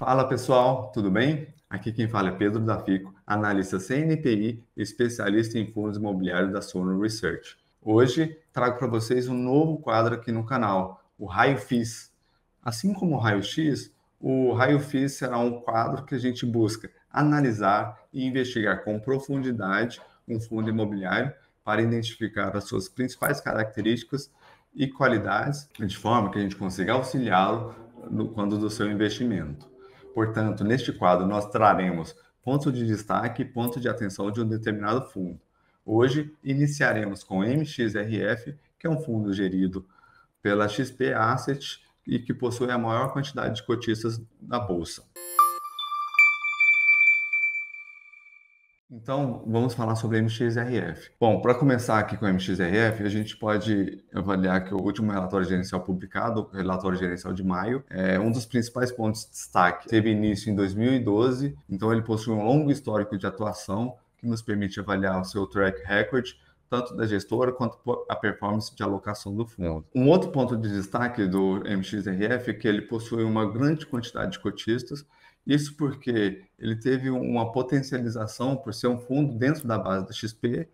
Fala pessoal, tudo bem? Aqui quem fala é Pedro da Fico, analista CNPI, especialista em fundos imobiliários da Sono Research. Hoje trago para vocês um novo quadro aqui no canal, o Raio Fis. Assim como o Raio X, o Raio Fis será um quadro que a gente busca analisar e investigar com profundidade um fundo imobiliário para identificar as suas principais características e qualidades, de forma que a gente consiga auxiliá-lo quando do seu investimento. Portanto, neste quadro, nós traremos ponto de destaque e ponto de atenção de um determinado fundo. Hoje, iniciaremos com MXRF, que é um fundo gerido pela XP Asset e que possui a maior quantidade de cotistas na Bolsa. Então, vamos falar sobre MXRF. Bom, para começar aqui com o MXRF, a gente pode avaliar que o último relatório gerencial publicado, o relatório gerencial de maio, é um dos principais pontos de destaque. Teve início em 2012, então ele possui um longo histórico de atuação que nos permite avaliar o seu track record, tanto da gestora quanto a performance de alocação do fundo. Um outro ponto de destaque do MXRF é que ele possui uma grande quantidade de cotistas, isso porque ele teve uma potencialização por ser um fundo dentro da base da XP,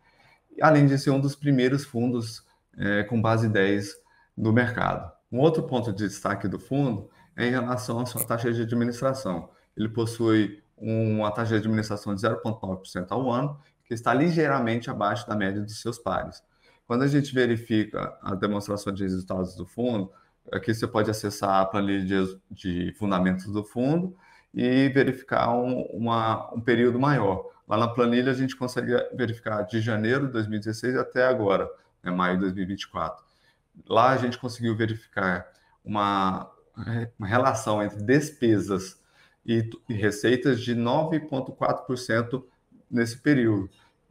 além de ser um dos primeiros fundos é, com base 10 do mercado. Um outro ponto de destaque do fundo é em relação à sua taxa de administração. Ele possui uma taxa de administração de 0,9% ao ano, que está ligeiramente abaixo da média dos seus pares. Quando a gente verifica a demonstração de resultados do fundo, aqui é você pode acessar a planilha de fundamentos do fundo e verificar um, uma, um período maior. Lá na planilha a gente consegue verificar de janeiro de 2016 até agora, né, maio de 2024. Lá a gente conseguiu verificar uma, uma relação entre despesas e, e receitas de 9,4% nesse período,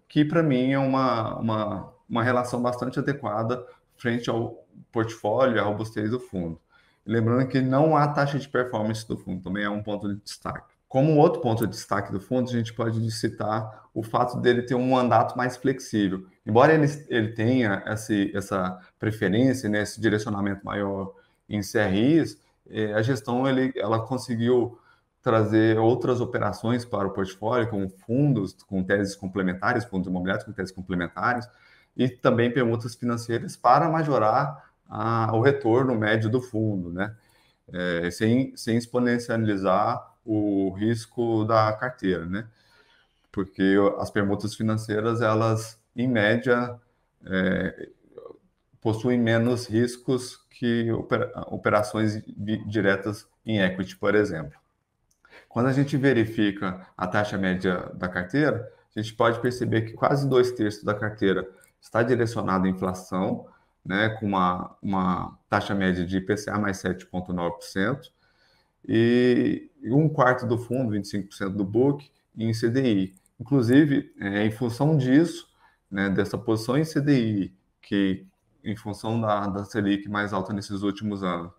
que para mim é uma, uma, uma relação bastante adequada frente ao portfólio e à robustez do fundo. Lembrando que não há taxa de performance do fundo, também é um ponto de destaque. Como outro ponto de destaque do fundo, a gente pode citar o fato dele ter um mandato mais flexível. Embora ele, ele tenha esse, essa preferência, né, esse direcionamento maior em CRIs, eh, é, a gestão ele, ela conseguiu trazer outras operações para o portfólio, como fundos, com teses complementares, fundos imobiliários com teses complementares, e também permutas financeiras para majorar a, retorno médio do fundo, né? É, sem, sem exponencializar o risco da carteira, né? Porque as permutas financeiras, elas, em média, é, possuem menos riscos que operações diretas em equity, por exemplo. Quando a gente verifica a taxa média da carteira, a gente pode perceber que quase dois terços da carteira está direcionada à inflação, né, com uma, uma taxa média de IPCA mais 7,9%, e um quarto do fundo, 25% do book, em CDI. Inclusive, é, em função disso, né, dessa posição em CDI, que em função da, da Selic mais alta nesses últimos anos,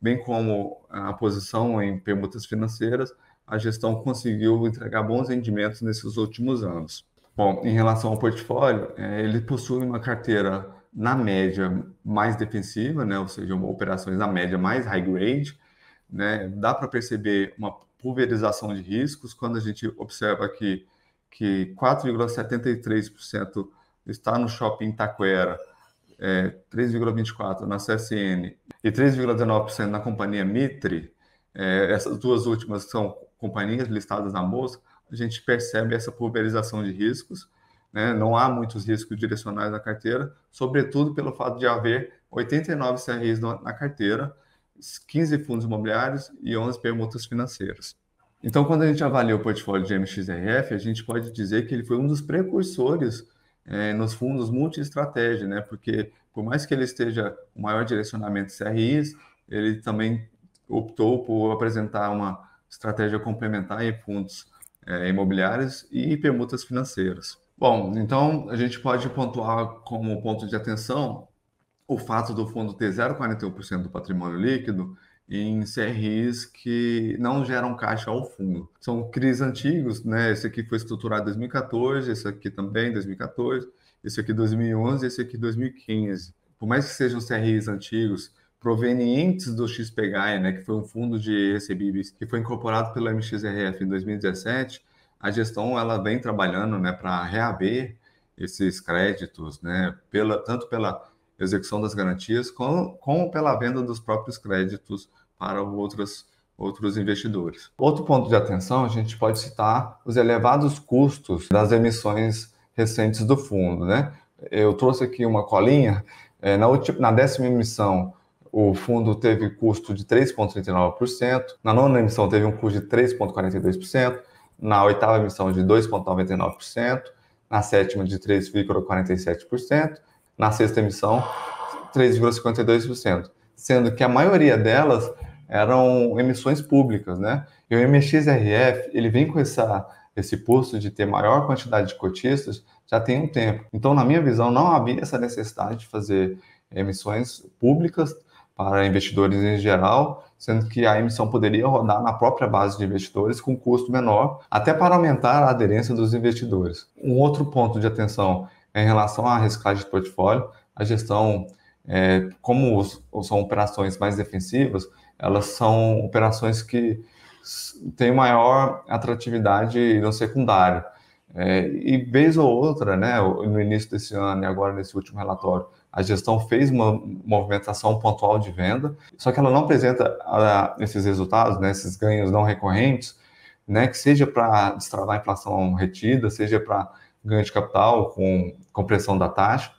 bem como a posição em permutas financeiras, a gestão conseguiu entregar bons rendimentos nesses últimos anos. Bom, em relação ao portfólio, é, ele possui uma carteira na média mais defensiva, né? ou seja, operações na média mais high grade. Né? Dá para perceber uma pulverização de riscos quando a gente observa que, que 4,73% está no shopping Taquera, é, 3,24% na CSN e 3,19% na companhia Mitre. É, essas duas últimas são companhias listadas na bolsa. A gente percebe essa pulverização de riscos né? não há muitos riscos direcionais na carteira, sobretudo pelo fato de haver 89 CRIs na carteira, 15 fundos imobiliários e 11 permutas financeiras. Então, quando a gente avalia o portfólio de MXRF, a gente pode dizer que ele foi um dos precursores é, nos fundos multi-estratégia, né? porque por mais que ele esteja o maior direcionamento de CRIs, ele também optou por apresentar uma estratégia complementar em fundos é, imobiliários e permutas financeiras. Bom, então a gente pode pontuar como ponto de atenção o fato do fundo ter 0,41% do patrimônio líquido em CRIs que não geram caixa ao fundo. São CRIs antigos, né? Esse aqui foi estruturado em 2014, esse aqui também 2014, esse aqui 2011, esse aqui 2015. Por mais que sejam CRIs antigos, provenientes do XPGAI, né, que foi um fundo de recebíveis que foi incorporado pelo MXRF em 2017, a gestão ela vem trabalhando né, para reaver esses créditos, né, pela, tanto pela execução das garantias como, como pela venda dos próprios créditos para outras, outros investidores. Outro ponto de atenção, a gente pode citar os elevados custos das emissões recentes do fundo. Né? Eu trouxe aqui uma colinha, é, na, última, na décima emissão o fundo teve custo de 3,39%, na nona emissão teve um custo de 3,42%, na oitava emissão de 2,99%, na sétima de 3,47%, na sexta emissão 3,52%, sendo que a maioria delas eram emissões públicas, né? E o MXRF, ele vem com essa, esse posto de ter maior quantidade de cotistas já tem um tempo. Então, na minha visão, não havia essa necessidade de fazer emissões públicas para investidores em geral, sendo que a emissão poderia rodar na própria base de investidores com custo menor, até para aumentar a aderência dos investidores. Um outro ponto de atenção é em relação à reciclagem de portfólio, a gestão, é, como os, são operações mais defensivas, elas são operações que têm maior atratividade no secundário. É, e vez ou outra, né, no início desse ano e agora nesse último relatório, a gestão fez uma movimentação pontual de venda, só que ela não apresenta ah, esses resultados, né, esses ganhos não recorrentes, né, que seja para destravar a inflação retida, seja para ganho de capital com compressão da taxa,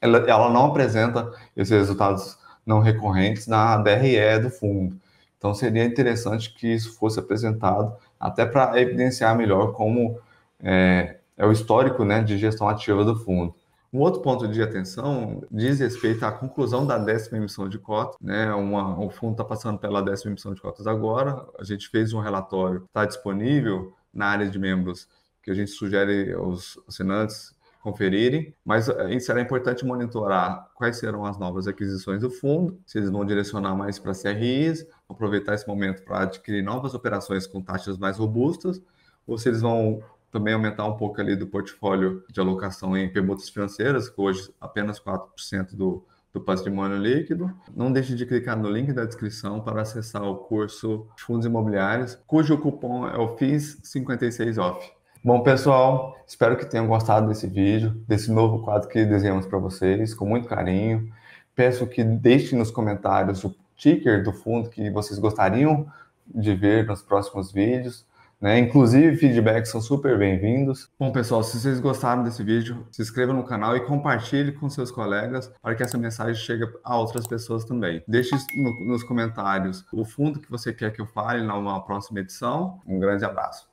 ela, ela não apresenta esses resultados não recorrentes na DRE do fundo. Então seria interessante que isso fosse apresentado até para evidenciar melhor como é, é, o histórico né, de gestão ativa do fundo. Um outro ponto de atenção diz respeito à conclusão da décima emissão de cotas. Né? Uma, o fundo está passando pela décima emissão de cotas agora. A gente fez um relatório, está disponível na área de membros, que a gente sugere aos assinantes conferirem, mas eh, será importante monitorar quais serão as novas aquisições do fundo, se eles vão direcionar mais para CRIs, aproveitar esse momento para adquirir novas operações com taxas mais robustas, ou se eles vão também aumentar um pouco ali do portfólio de alocação em permutas financeiras, que hoje apenas 4% do, do patrimônio líquido. Não deixe de clicar no link da descrição para acessar o curso de Fundos Imobiliários, cujo cupom é o FIS56OFF. Bom, pessoal, espero que tenham gostado desse vídeo, desse novo quadro que desenhamos para vocês, com muito carinho. Peço que deixem nos comentários o ticker do fundo que vocês gostariam de ver nos próximos vídeos. Né? Inclusive, feedbacks são super bem-vindos. Bom, pessoal, se vocês gostaram desse vídeo, se inscreva no canal e compartilhe com seus colegas para que essa mensagem chegue a outras pessoas também. Deixe no, nos comentários o fundo que você quer que eu fale numa próxima edição. Um grande abraço.